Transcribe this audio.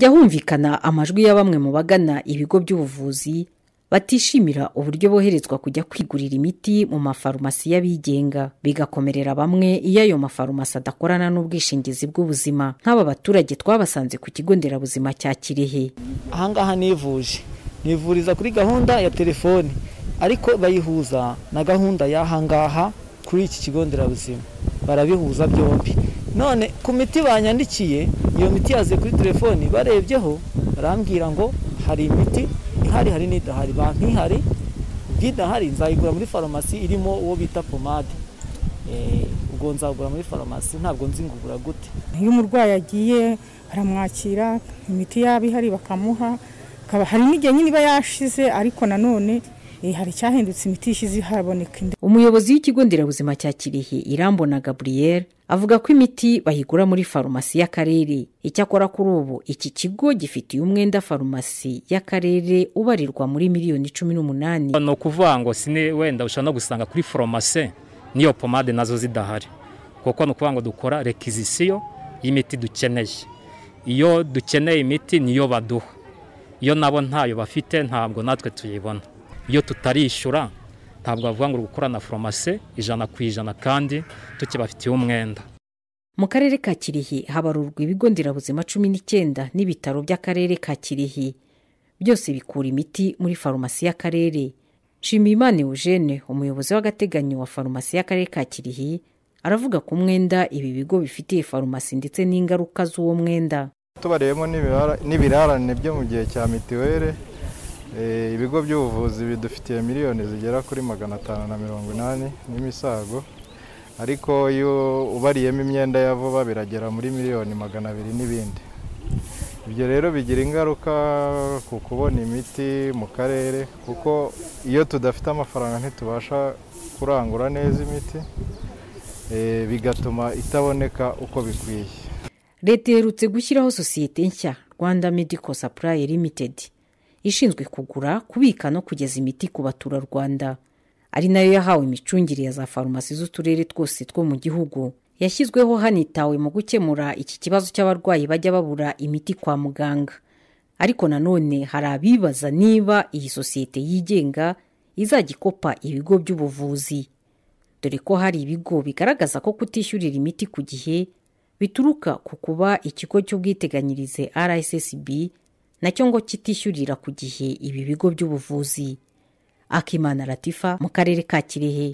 jya humvikana amajwi ya bamwe mu bagana ibigo by'ubuvuzi batishimira uburyo boherezwa kujya kwigurira imiti mu mafarumasi y'abigenga bigakomerera bamwe iyo ayo mafarumasi adakorana n'ubwishingizi bw'ubuzima nk'aba baturage twabasanze ku kigo nderabuzima cya kirehe ahangaha nivuje nivuriza kuri gahunda ya telefoni ariko bayihuza na gahunda y'ahangaha kuri iki kigo nderabuzima barabihuza byombi none ku miti banyandikiye iyo miti yaze kuri telefoni barebyeho barambwira ngo hari imiti ihari hari n'idahari banki ihari ubwidahari nzayigura muri farumasi irimo uwo bita pomade eh, ubwo nzagura muri farumasi ntabwo nzi ngugura gute iyo umurwayi agiye baramwakira imiti yaba ihari bakamuha hari n'igihe nyine iba yashize ariko nanone Eh, hari icyahindutse imiti ishize haraboneka indi umuyobozi w'ikigo nderabuzima cya kirehe irambona Gabriel avuga ko imiti bayigura muri farumasi y'akarere icyakora kuri ubu iki kigo gifitiye umwenda farumasi y'akarere ubarirwa muri miliyoni cumi n'umunani ni ukuvuga ngo sine wenda ushobora no gusanga kuri farumasi n'iyo pomade nazo zidahari kuko ni ukuvuga ngo dukora rekizisiyo y'imiti dukeneye iyo dukeneye imiti niyo baduha iyo nabo ntayo bafite ntabwo natwe tuyibona iyo tutarishyura ntabwo bavuga ngo gukorana foromase ijana ku ijana kandi tukibafitiye umwenda mu karere ka kirihi habarurwa ibigo nderabuzima cumi n'icyenda n'ibitaro by'akarere ka kirihi byose bikura imiti muri farumasi y'akarere nshimiyimana eugene umuyobozi w'agateganyo wa farumasi y'akarere ka kirihi aravuga ku mwenda ibi bigo bifitiye farumasi ndetse n'ingaruka z'uwo mwenda tubareyemo n'ibirarane byo mu gihe cya mitiweli Eh, ibigo by'ubuvuzi bidufitiye miliyoni zigera kuri magana atanu na mirongo inani n'imisago ariko iyo ubariyemo imyenda ya vuba biragera muri miliyoni magana abiri n'ibindi ibyo rero bigira ingaruka ku kubona imiti mu karere kuko iyo tudafite amafaranga ntitubasha kurangura neza imiti eh, bigatuma itaboneka uko bikwiye leta iherutse gushyiraho sosiyete nshya rwanda medical supply limited ishinzwe kugura kubika no kugeza imiti ku baturarwanda ari nayo yahawe imicungire ya za farumasi z'uturere twose two mu gihugu yashyizweho hanitawe mu gukemura iki kibazo cy'abarwayi bajya babura imiti kwa muganga ariko nanone hari abibaza niba iyi sosiyete yigenga izajya ikopa ibigo by'ubuvuzi dore ko hari ibigo bigaragaza ko kutishyurira imiti ku gihe bituruka ku kuba ikigo cy'ubwiteganyirize rssb nacyo ngo kitishyurira ku gihe ibi bigo by'ubuvuzi akimana latifa mu karere ka kirehe